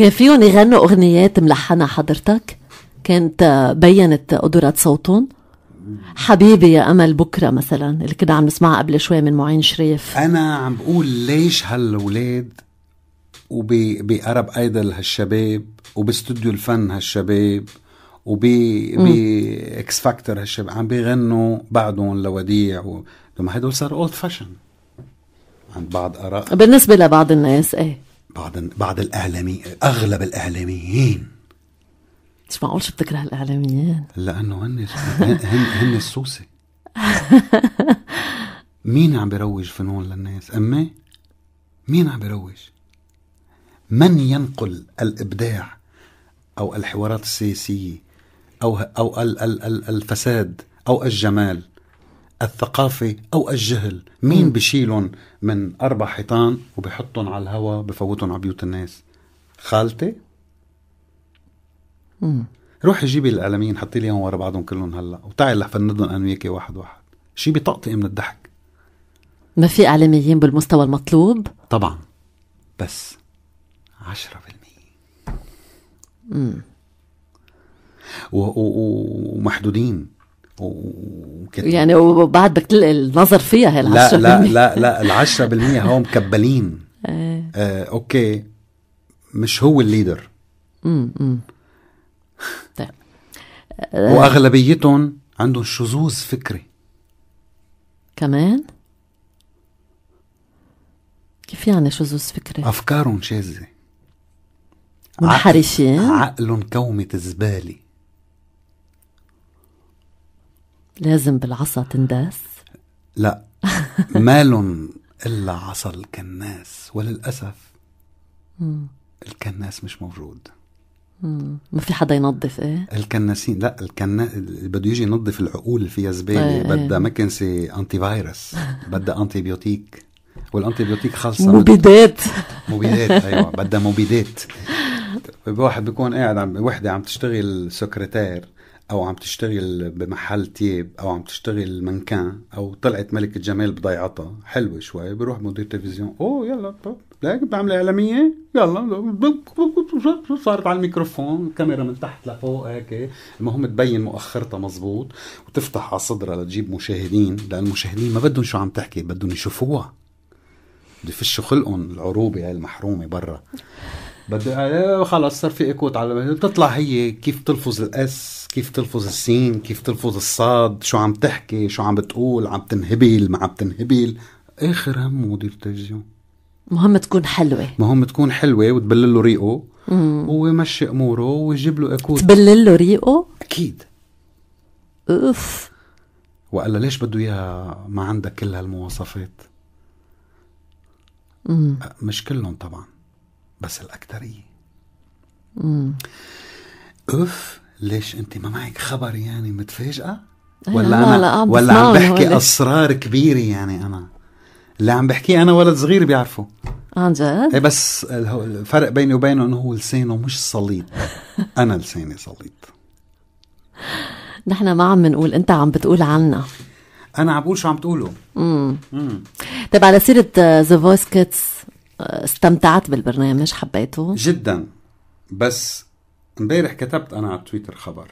كان فيهم يغنوا اغنيات ملحنه حضرتك كانت آه، بينت قدرات صوتهم حبيبي يا امل بكره مثلا اللي كنا عم نسمعها قبل شوي من معين شريف انا عم بقول ليش هالولاد وبقرب ايدل هالشباب وباستوديو الفن هالشباب وب فاكتور هالشباب عم بيغنوا بعدهم لوديع و... هدول صار اولد فاشن عند بعض اراء بالنسبه لبعض الناس ايه بعض بعض الاعلاميين اغلب الاعلاميين مش معقول شو بتكره الاعلاميين لانه هن هن هن السوسه مين عم بروج فنون للناس امي مين عم بروج من ينقل الابداع او الحوارات السياسيه او او ال ال ال الفساد او الجمال الثقافة أو الجهل مين بشيلهم من أربع حيطان وبيحطهم على الهوا بفوتهم على بيوت الناس خالتي مم. روحي جيبي الاعلاميين حطي لي اياهم ورا بعضهم كلهم هلا وتعي لفندهم انا وياكي واحد واحد شي بطقطق إيه من الضحك ما في اعلاميين بالمستوى المطلوب طبعا بس 10% امم ومحدودين وكده يعني وبعد بتل... النظر فيها هي لا لا لا لا العشرة بالمية هو مكبلين آه. آه اوكي مش هو الليدر امم طيب آه. واغلبيتهم عندهم شذوذ فكري كمان كيف يعني شذوذ فكري؟ افكارهم شاذه منحرفين عقلهم كومة زباله لازم بالعصا تنداس لا مالن إلا عصا الكناس وللأسف مم. الكناس مش موجود مم. ما في حدا ينظف ايه الكناسين لا الكنا اللي بده يجي ينظف العقول اللي فيها زباله ايه, إيه. بدها مكنسه انتي فايروس بدها انتي بيوتيك والانتيبيوتيك خالصه مبيدات مبيدات ايوه بدها مبيدات واحد بيكون قاعد عم وحده عم تشتغل سكرتير او عم تشتغل بمحل تياب او عم تشتغل منكان او طلعت ملكة جمال بضيعتها حلوة شوي بروح مدير تلفزيون اوه يلا ليك بعمل اعلامية يلا صارت على الميكروفون كاميرا من تحت لفوق هيك المهم تبين مؤخرتها مزبوط وتفتح على صدرها لتجيب مشاهدين لان المشاهدين ما بدهم شو عم تحكي بدهم يشوفوها بده يفشوا خلقهم العروبه هاي المحرومه برا بده آه، خلص صار في ايكوت على بتطلع هي كيف تلفظ الاس كيف تلفظ السين كيف تلفظ الصاد شو عم تحكي شو عم بتقول عم تنهبل ما عم تنهبل اخر هم مدير التلفزيون مهم تكون حلوه مهم تكون حلوه وتبلل له ريقه ويمشي اموره ويجيب له ايكوت تبلل له ريقه اكيد اوف والا ليش بده اياها ما عندك كل هالمواصفات مش كلهم طبعا بس الأكثرية أوف ليش أنت ما معك خبر يعني متفاجئة؟ ولا أنا, أنا ولا آه، عم بحكي أسرار كبيرة يعني أنا اللي عم بحكيه أنا ولد صغير بيعرفه آه، عن جد؟ ايه بس الفرق بيني وبينه انه هو لسانه مش صليط انا لساني صليط نحن ما عم نقول انت عم بتقول عنا انا عم بقول شو عم تقوله امم طيب على سيره ذا فويس كيدز استمتعت بالبرنامج حبيته جدا بس امبارح كتبت انا على تويتر خبر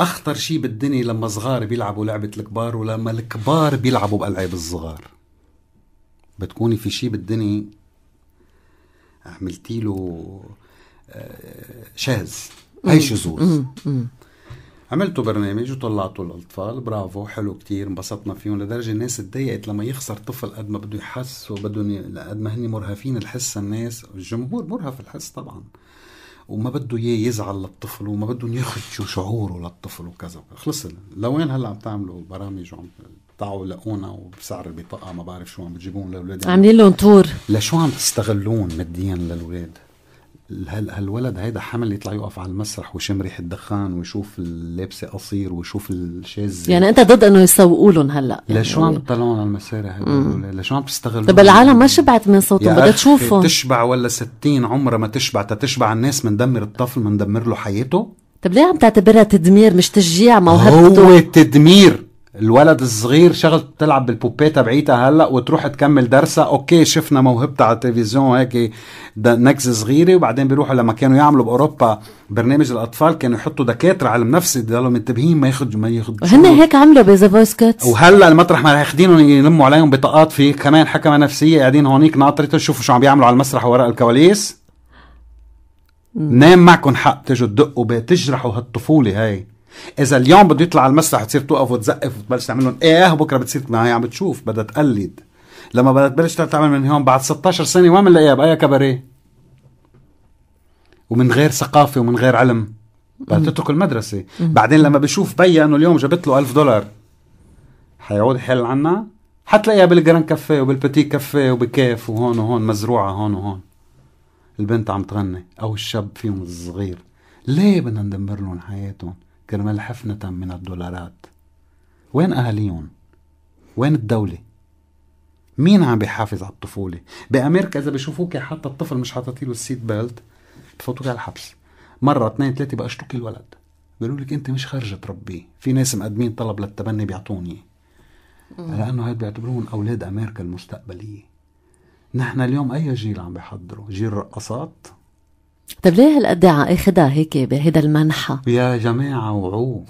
اخطر شيء بالدنيا لما صغار بيلعبوا لعبه الكبار ولما الكبار بيلعبوا بالعاب الصغار بتكوني في شيء بالدنيا عملتي له آه، شاذ هي شذوذ عملتوا برنامج وطلعتوا الاطفال برافو حلو كتير انبسطنا فيهم لدرجه الناس تضايقت لما يخسر طفل قد ما بده يحس وبدهم قد ما هن مرهفين الحس الناس الجمهور مرهف الحس طبعا وما بده اياه يزعل للطفل وما بدهم يخدشوا شعوره للطفل وكذا خلصنا لوين هلا عم تعملوا برامج وعم تعوا لقونا وبسعر البطاقه ما بعرف شو عم بتجيبون للاولاد عاملين لهم تور لشو عم تستغلون ماديا للاولاد هالولد هيدا حمل يطلع يقف على المسرح ويشم ريحه دخان ويشوف اللبسه قصير ويشوف الشاذ يعني انت ضد انه يسوقوا لهم هلا يعني لشو عم تطلعون على المسارح هدول لشو عم تستغلوا طب العالم ما شبعت من صوتهم بدها تشوفهم تشبع ولا 60 عمرها ما تشبع تتشبع الناس مندمر الطفل مندمر له حياته طب ليه عم تعتبرها تدمير مش تشجيع موهبته هو تدمير الولد الصغير شغل تلعب بالبوبيتا بعيتها هلا وتروح تكمل درسها اوكي شفنا موهبتها على التلفزيون هيك نكز صغيره وبعدين بيروحوا لما كانوا يعملوا باوروبا برنامج الاطفال كانوا يحطوا دكاتره على المنفسه يضلوا منتبهين ما ياخذ ما ياخذ هن هيك عملوا بذا فويس كاتس وهلا المطرح ما ياخذينهم يلموا عليهم بطاقات في كمان حكمه نفسيه قاعدين هونيك ناطرته شوفوا شو عم بيعملوا على المسرح وراء الكواليس نام معكم حق تجوا تدقوا تجرحوا هالطفوله هاي اذا اليوم بده يطلع على المسرح تصير توقف وتزقف وتبلش تعمل لهم ايه بكره بتصير معي هي عم بتشوف بدها تقلد لما بدها تبلش تعمل من هون بعد 16 سنه وين بنلاقيها باي كباريه ومن غير ثقافه ومن غير علم بدها تترك المدرسه بعدين لما بشوف بيا انه اليوم جابت له 1000 دولار حيعود حل عنا حتلاقيها بالجران كافيه وبالبتي كافيه وبكيف وهون وهون مزروعه هون وهون البنت عم تغني او الشاب فيهم الصغير ليه بدنا ندمر لهم حياتهم كرمال حفنة من الدولارات وين أهاليهم؟ وين الدولة؟ مين عم بيحافظ على الطفولة؟ بأمريكا إذا بشوفوك حتى الطفل مش حاطط له السيت بيلت بفوتوك على الحبس مرة اثنين ثلاثة بقشتوك الولد بيقولوا لك أنت مش خارجة تربيه في ناس مقدمين طلب للتبني بيعطوني لأنه هاد بيعتبروهم أولاد أمريكا المستقبلية نحن اليوم أي جيل عم بيحضروا جيل رقصات طيب ليه هالقد اخذها إيه هيك بهيدا المنحى؟ يا جماعة وعو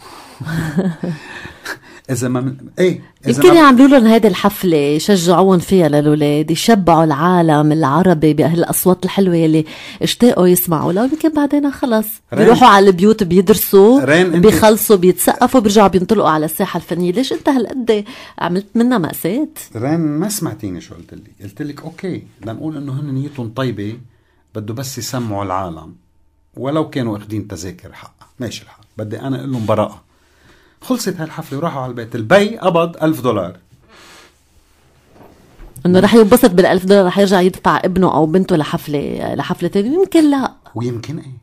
إذا ما من... إيه إذا يمكن يعملوا لهم هيدي الحفلة يشجعوهم فيها للولاد يشبعوا العالم العربي بهالاصوات الحلوة يلي اشتاقوا يسمعوا لو يمكن بعدين خلص بيروحوا على البيوت بيدرسوا بيخلصوا بيتسقفوا بيرجعوا بينطلقوا على الساحة الفنية ليش أنت هالقد عملت منها مأساة؟ رين ما سمعتيني شو قلت لي قلت لك أوكي بنقول إنه هن نيتهم طيبة بده بس يسمعوا العالم ولو كانوا اخدين تذاكر حقها ماشي الحال بدي انا اقول لهم براءه خلصت هالحفله وراحوا على البيت البي قبض ألف دولار انه رح ينبسط بال1000 دولار رح يرجع يدفع ابنه او بنته لحفله لحفله ثانيه يمكن لا ويمكن ايه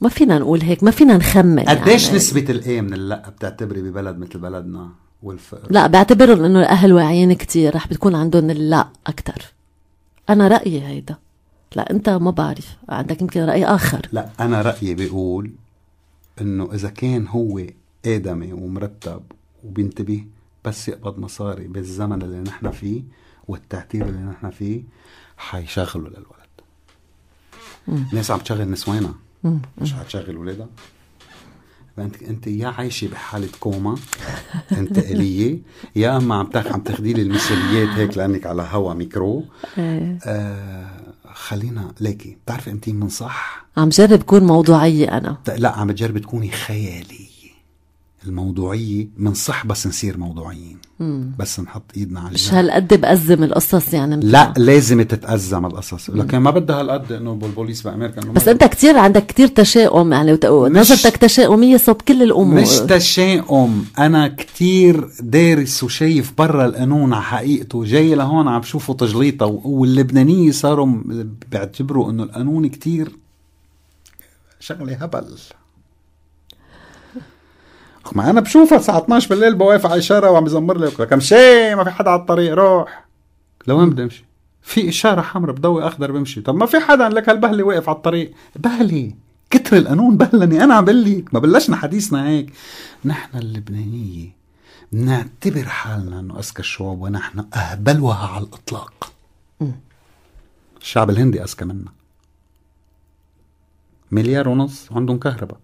ما فينا نقول هيك ما فينا نخمن يعني. قديش يعني. نسبة الايه من اللا بتعتبري ببلد مثل بلدنا والفقر لا بعتبرهم انه الاهل واعيين كتير رح بتكون عندهم اللا اكثر انا رايي هيدا لا انت ما بعرف عندك يمكن راي اخر لا انا رايي بيقول انه اذا كان هو ادمي ومرتب وبينتبه بس يقبض مصاري بالزمن اللي نحن فيه والتعتير اللي نحن فيه حيشغله للولد الناس عم تشغل نسوانها مش حتشغل ولادها فانت انت يا عايشه بحاله كوما اليه يا اما عم عم تاخذي لي المثاليات هيك لانك على هوا ميكرو إيه. آه خلينا ليكي بتعرفي انت من صح عم جرب كون موضوعيه انا لا عم بجرب تكوني خياليه الموضوعية منصح بس نصير موضوعيين مم. بس نحط ايدنا على مش هالقد بأزم القصص يعني لا لازم تتأزم القصص لكن ما بدها هالقد انه بالبوليس بامريكا إنه بس انت كتير عندك كتير تشاؤم يعني نظرتك تشاؤمية صوب كل الامور مش تشاؤم انا كتير دارس وشايف برا القانون على حقيقته جاي لهون عم بشوفه تجليطه واللبنانية صاروا بيعتبروا انه القانون كتير شغله هبل ما انا بشوفها الساعه 12 بالليل بوقف على اشاره وعم يزمر لي لك امشي ما في حدا على الطريق روح لوين بدي امشي؟ في اشاره حمراء بضوي اخضر بمشي طب ما في حدا لك هالبهله واقف على الطريق بهله كتر القانون بهلني انا عم بقلك ما بلشنا حديثنا هيك نحن اللبنانيه بنعتبر حالنا انه اذكى الشعوب ونحن اهبلها على الاطلاق الشعب الهندي اذكى منا مليار ونص عندهم كهرباء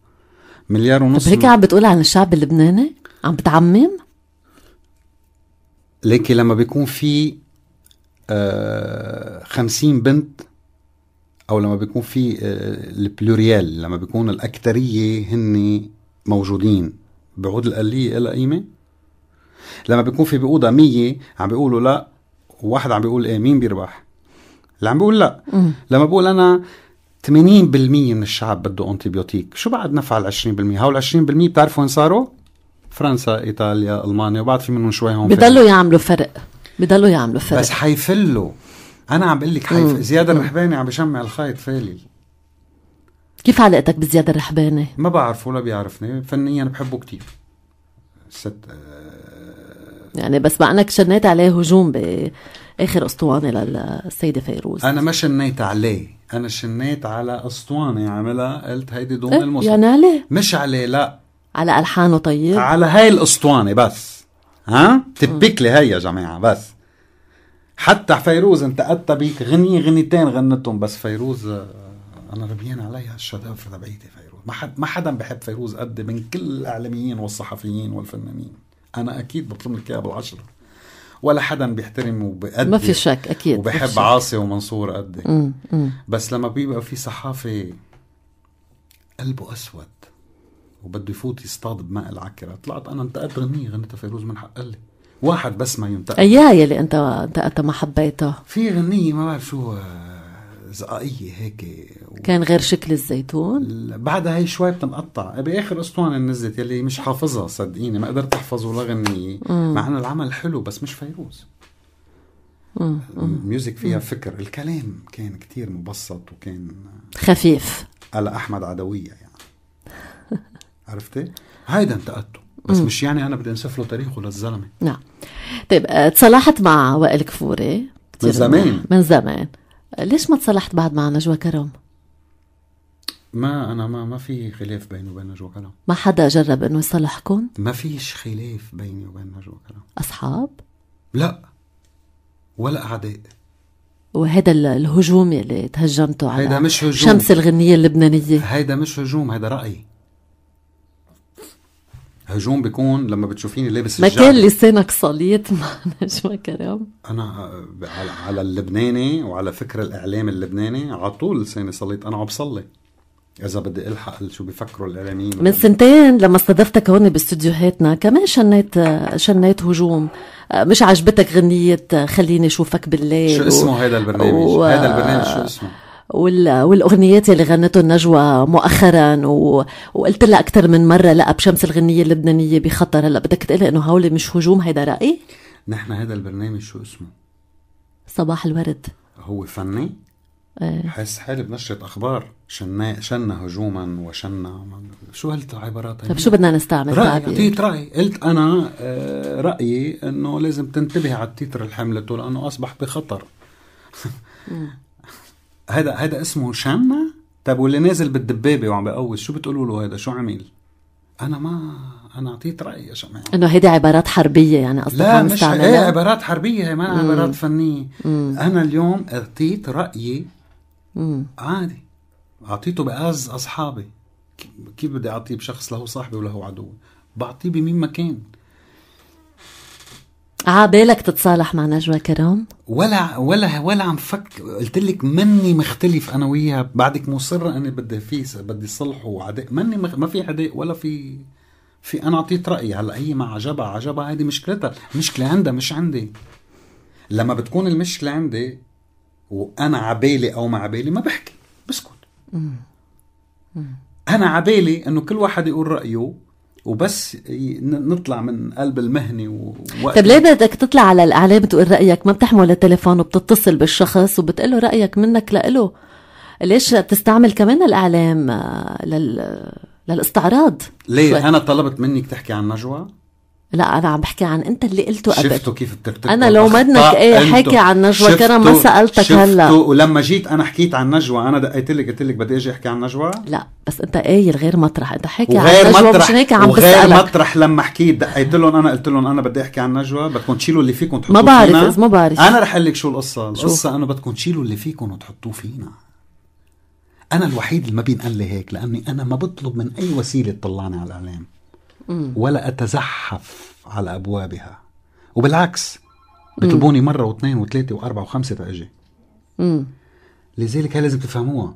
مليار ونص طب هيك عم بتقول عن الشعب اللبناني؟ عم بتعمم؟ ليكي لما بيكون في آه، خمسين بنت او لما بيكون في آه، البلوريال لما بيكون الاكثريه هن موجودين بعود الألية إلى قيمه لما بيكون في باوضه 100 عم بيقولوا لا وواحد عم بيقول ايه مين بيربح اللي عم بيقول لا م. لما بقول انا 80% من الشعب بده انتيبيوتيك شو بعد نفع ال 20% هول 20% بتعرفوا وين صاروا فرنسا ايطاليا المانيا وبعد في منهم شوي هون بضلوا يعملوا فرق بضلوا يعملوا فرق بس حيفلوا انا عم بقول لك حيف... زياد الرحباني عم بشمع الخيط فالي كيف علاقتك بزياد الرحباني؟ ما بعرفه ولا بيعرفني فنيا بحبه كتير ست آه، يعني بس مع انك شنيت عليه هجوم باخر اسطوانه للسيده فيروز انا ما شنيت عليه انا شنيت على اسطوانه عاملها قلت هيدي دوم إيه؟ الموسيقى يا نالي مش عليه لا على الحانه طيب على هاي الاسطوانه بس ها تبكلي لي هي يا جماعه بس حتى فيروز انتقدتها بيك غني غنيتين غنتهم بس فيروز آه، انا ربيان عليها الشدافر تبعيتي فيروز ما حد ما حدا بحب فيروز قد من كل الاعلاميين والصحفيين والفنانين انا اكيد بطلب لك اياها بالعشره ولا حدا بيحترم وبقدر ما في شك اكيد وبحب عاصي ومنصور قدي بس لما بيبقى في صحافي قلبه اسود وبده يفوت يصطاد بماء العكرة طلعت انا انتقدت غنية غنيتها فيروز من حق لي واحد بس ما ينتقد اياه يلي انت انتقدتها ما حبيته في غنية ما بعرف شو زقائيه هيك و... كان غير شكل الزيتون بعدها هي شوي بتنقطع باخر اسطوانه نزلت يلي مش حافظها صدقيني ما قدرت احفظ ولا غنية مع انه العمل حلو بس مش فيروز الميوزك فيها فكر الكلام كان كتير مبسط وكان خفيف على احمد عدويه يعني عرفتي هيدا انتقدته بس مش يعني انا بدي انسف له تاريخه للزلمه نعم طيب آه، تصالحت مع وائل كفوري من زمان من زمان ليش ما تصلحت بعد مع نجوى كرم؟ ما انا ما ما في خلاف بيني وبين نجوى كرم ما حدا جرب انه يصلحكم؟ ما فيش خلاف بيني وبين نجوى كرم اصحاب؟ لا ولا اعداء وهذا الهجوم اللي تهجمتوا على هيدا مش هجوم شمس الغنية اللبنانية هيدا مش هجوم هيدا رأي هجوم بيكون لما بتشوفيني لابس ما كان لسانك صليت مع نجوى كرم انا على اللبناني وعلى فكر الاعلام اللبناني على طول لساني صليت انا عم بصلي اذا بدي الحق شو بيفكروا الاعلاميين من يعني سنتين لما استضفتك هون باستديوهاتنا كمان شنيت شنيت هجوم مش عجبتك غنيه خليني اشوفك بالليل شو اسمه و... هذا البرنامج؟ و... هذا البرنامج شو اسمه؟ والاغنيات اللي غنته نجوى مؤخرا وقلت لها اكثر من مره لا بشمس الغنيه اللبنانيه بخطر هلا بدك تقول انه هول مش هجوم هيدا رايي نحن هذا البرنامج شو اسمه صباح الورد هو فني ايه. حس حالي بنشرة أخبار شنا شنا هجوما وشنا شو هالعبارات طيب شو بدنا نستعمل رأي أعطيت رأي قلت أنا آه، رأيي أنه لازم تنتبه على التيتر اللي حملته لأنه أصبح بخطر هذا هذا اسمه شمع طب واللي نازل بالدبابه وعم بقوس شو بتقولوا له هذا شو عمل؟ انا ما انا اعطيت رايي يا جماعه انه هيدي عبارات حربيه يعني قصدك لا مش ايه عبارات حربيه هي ما عبارات فنيه مم. انا اليوم اعطيت رايي مم. عادي اعطيته بأز اصحابي كيف بدي اعطيه بشخص له صاحبي وله عدو بعطيه بمين ما كان عبالك آه، تتصالح مع نجوى كرام؟ ولا ولا ولا عم فكر قلت لك مني مختلف انا وياها بعدك مصر اني بدي في بدي صلحه وعداء مني مخ... ما في عداء ولا في في انا اعطيت رايي هلا هي ما عجبها عجبها هذه مشكلتها المشكله عندها مش عندي لما بتكون المشكله عندي وانا عبالي او ما عبالي ما بحكي بسكت انا عبالي انه كل واحد يقول رايه وبس نطلع من قلب المهنه ووقت طيب ليه بدك تطلع على الاعلام تقول رايك ما بتحمل التليفون وبتتصل بالشخص وبتقول له رايك منك لإله ليش تستعمل كمان الاعلام آه، لل... للاستعراض ليه شوي. انا طلبت منك تحكي عن نجوى لا انا عم بحكي عن انت اللي قلته قبل شفتوا كيف بتكتب انا لو مدنك ايه حكي عن نجوى كرم ما سالتك هلا شفتوا ولما جيت انا حكيت عن نجوى انا دقيت لك قلت لك بدي اجي احكي عن نجوى لا بس انت قايل غير مطرح انت حكي عن نجوى مش هيك عم وغير بسألك. مطرح لما حكيت دقيت لهم انا قلت لهم انا بدي احكي عن نجوى بدكم تشيلوا اللي فيكم تحطوه ما بعرف ما بعرف انا رح اقول لك شو القصه القصه انه بدكم تشيلوا اللي فيكم وتحطوه فينا انا الوحيد اللي ما بينقال لي هيك لاني انا ما بطلب من اي وسيله تطلعني على الاعلام ولا أتزحف على أبوابها وبالعكس بيطلبوني مرة واثنين وثلاثة وأربعة وخمسة تأجي لذلك هي لازم تفهموها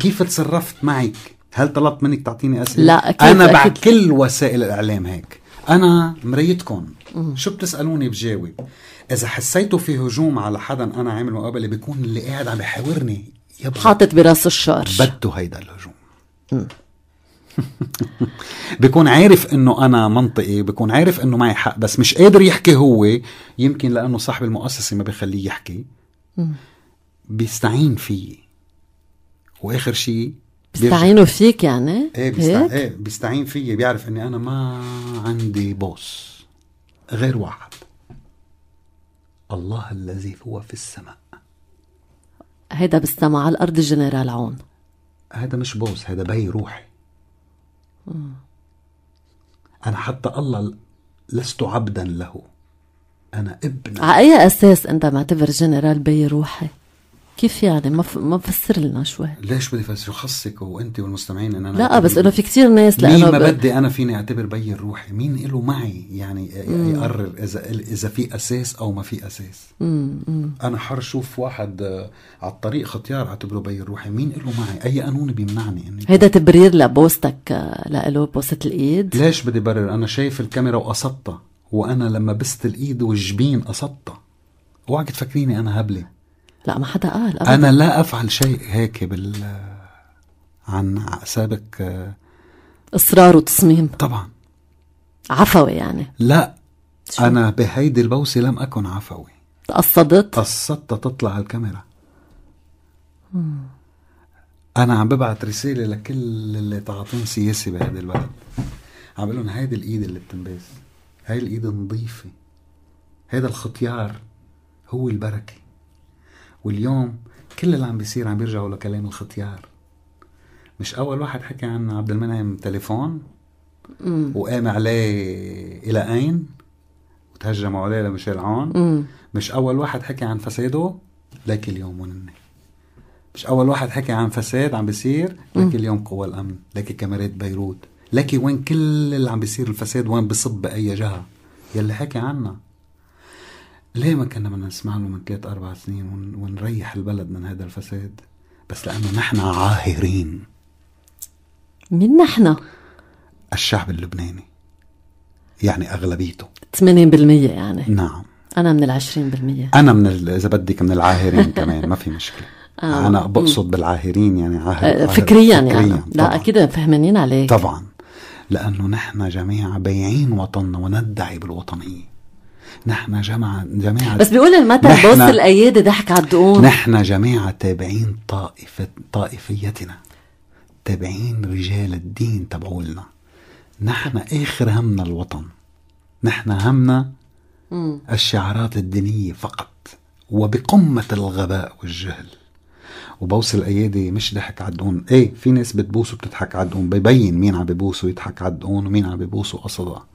كيف تصرفت معك هل طلبت منك تعطيني أسئلة لا أكيد أنا بكل وسائل الإعلام هيك أنا مريتكم شو بتسألوني بجاوب إذا حسيتوا في هجوم على حدا أنا عامل مقابلة بيكون اللي قاعد عم يحاورني حاطط براس الشر بده هيدا الهجوم م. بكون عارف انه انا منطقي بكون عارف انه معي حق بس مش قادر يحكي هو يمكن لانه صاحب المؤسسه ما بخليه يحكي بيستعين فيي واخر شيء بيستعينوا فيك يعني؟ ايه بيستعين ايه بيستعين فيي بيعرف اني انا ما عندي بوس غير واحد الله الذي هو في السماء هيدا بالسماء على الارض الجنرال عون هيدا مش بوس هذا بي روحي أنا حتى الله لست عبدا له أنا ابن على أي أساس أنت معتبر جنرال بي روحي؟ كيف يعني ما ف... ما فسر لنا شوي ليش بدي فسر خصك وانت والمستمعين ان انا لا بس انه في كثير ناس لانه مين ما بدي انا فيني اعتبر بي الروحي مين له معي يعني يقرر اذا اذا في اساس او ما في اساس انا حر شوف واحد آه، على الطريق ختيار اعتبره بي الروحي مين له معي اي قانون بيمنعني اني هيدا تبرير لبوستك آه، لإله بوست الايد ليش بدي برر انا شايف الكاميرا وقصدتها وانا لما بست الايد والجبين قصدتها اوعك تفكريني انا هبله لا ما حدا قال أبداً. أنا لا أفعل شيء هيك بال عن سابق إصرار وتصميم طبعا عفوي يعني لا شو؟ أنا بهيدي البوسة لم أكن عفوي تقصدت؟ قصدت تطلع على الكاميرا مم. أنا عم ببعث رسالة لكل اللي تعاطين سياسي بهذا البلد عم بقول لهم هيدي الإيد اللي بتنباس هاي الإيد نظيفة هذا الختيار هو البركه واليوم كل اللي عم بيصير عم بيرجعوا لكلام الختيار مش اول واحد حكى عن عبد المنعم تليفون وقام عليه الى اين وتهجموا عليه لميشيل عون مش اول واحد حكى عن فساده لك اليوم ونني مش اول واحد حكى عن فساد عم بيصير لك اليوم قوى الامن لك كاميرات بيروت لك وين كل اللي عم بيصير الفساد وين بصب باي جهه يلي حكى عنا ليه ما كنا بدنا نسمع له من ثلاث أربع سنين ونريح البلد من هذا الفساد بس لأنه نحن عاهرين مين نحن؟ الشعب اللبناني يعني أغلبيته 80% يعني نعم أنا من العشرين 20% أنا من إذا بدك من العاهرين كمان ما في مشكلة آه. أنا بقصد بالعاهرين يعني عاهر, آه، عاهر. فكريا, يعني. فكرياً يعني لا أكيد فهمانين عليك طبعا لأنه نحن جميعا بايعين وطننا وندعي بالوطنية نحن جماعة جماعة بس بيقول المثل بوس الأيادي ضحك على الدقون نحن جماعة تابعين طائفة طائفيتنا تابعين رجال الدين تبعولنا نحن آخر همنا الوطن نحن همنا م. الشعارات الدينية فقط وبقمة الغباء والجهل وبوس الايادي مش ضحك على الدقون ايه في ناس بتبوس وبتضحك على الدقون ببين مين عم ببوس ويضحك على الدقون ومين عم ببوس وقصدها